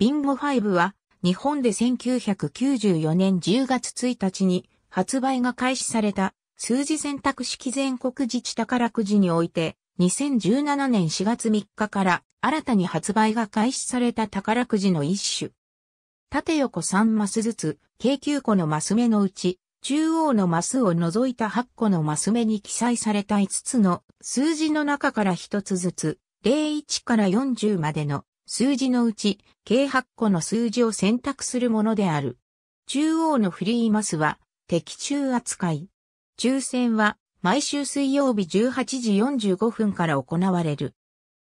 ビンゴ5は日本で1994年10月1日に発売が開始された数字選択式全国自治宝くじにおいて2017年4月3日から新たに発売が開始された宝くじの一種。縦横3マスずつ、計9個のマス目のうち、中央のマスを除いた8個のマス目に記載された5つの数字の中から1つずつ、01から40までの数字のうち計8個の数字を選択するものである。中央のフリーマスは的中扱い。抽選は毎週水曜日18時45分から行われる。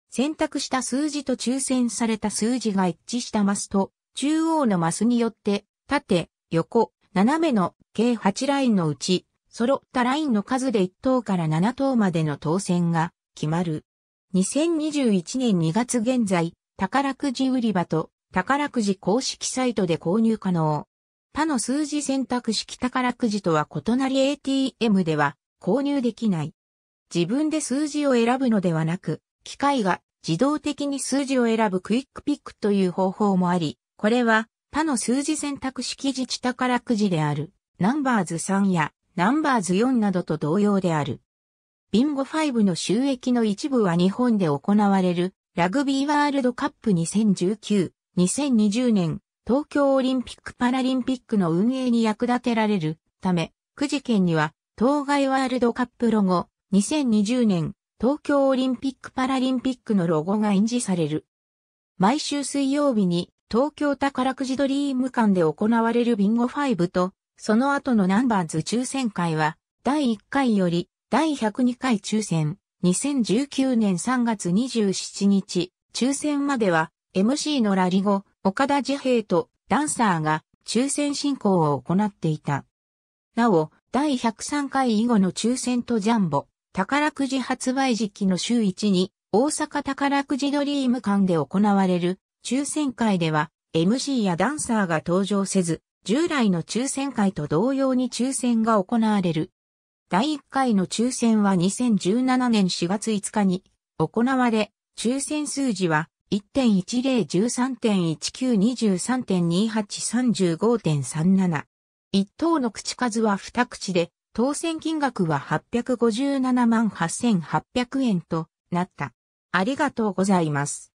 選択した数字と抽選された数字が一致したマスと、中央のマスによって、縦、横、斜めの計8ラインのうち、揃ったラインの数で1等から7等までの当選が決まる。2021年2月現在、宝くじ売り場と宝くじ公式サイトで購入可能。他の数字選択式宝くじとは異なり ATM では購入できない。自分で数字を選ぶのではなく、機械が自動的に数字を選ぶクイックピックという方法もあり、これは他の数字選択式自治宝くじである、ナンバーズ3やナンバーズ4などと同様である。ビンゴ5の収益の一部は日本で行われるラグビーワールドカップ2019、2020年、東京オリンピック・パラリンピックの運営に役立てられるため、くじ県には、当該ワールドカップロゴ、2020年、東京オリンピック・パラリンピックのロゴが印字される。毎週水曜日に、東京宝くじドリーム館で行われるビンゴ5と、その後のナンバーズ抽選会は、第1回より、第102回抽選、2019年3月27日、抽選までは MC のラリゴ、岡田慈平とダンサーが抽選進行を行っていた。なお、第103回以後の抽選とジャンボ、宝くじ発売時期の週1に、大阪宝くじドリーム館で行われる抽選会では、MC やダンサーが登場せず、従来の抽選会と同様に抽選が行われる。第1回の抽選は2017年4月5日に行われ、抽選数字は1.10、13.19、23.28、35.37。一等の口数は2口で、当選金額は857万8800円となった。ありがとうございます。